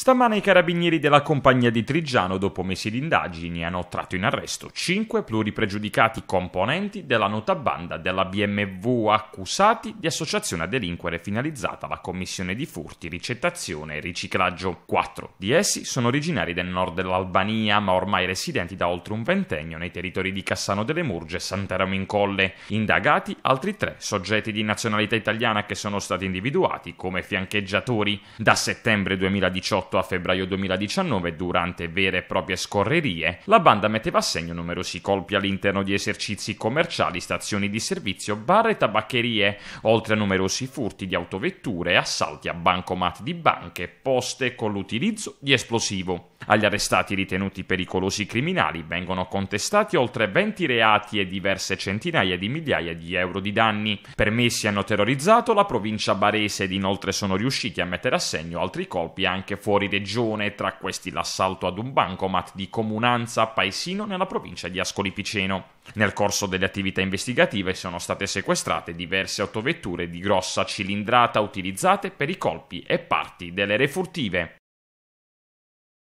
Stamane i carabinieri della compagnia di Trigiano, dopo mesi di indagini, hanno tratto in arresto cinque pluripregiudicati componenti della nota banda della BMW accusati di associazione a delinquere finalizzata alla commissione di furti, ricettazione e riciclaggio. Quattro di essi sono originari del nord dell'Albania, ma ormai residenti da oltre un ventennio nei territori di Cassano delle Murge e Santeramo in Colle. Indagati altri tre soggetti di nazionalità italiana che sono stati individuati come fiancheggiatori. Da settembre 2018 18 a febbraio 2019, durante vere e proprie scorrerie, la banda metteva a segno numerosi colpi all'interno di esercizi commerciali, stazioni di servizio, bar e tabaccherie, oltre a numerosi furti di autovetture, assalti a bancomat di banche, poste con l'utilizzo di esplosivo. Agli arrestati ritenuti pericolosi criminali vengono contestati oltre 20 reati e diverse centinaia di migliaia di euro di danni. Permessi hanno terrorizzato la provincia barese ed inoltre sono riusciti a mettere a segno altri colpi anche fuori fuori regione, tra questi l'assalto ad un bancomat di Comunanza Paesino nella provincia di Ascoli Piceno. Nel corso delle attività investigative sono state sequestrate diverse autovetture di grossa cilindrata utilizzate per i colpi e parti delle refurtive.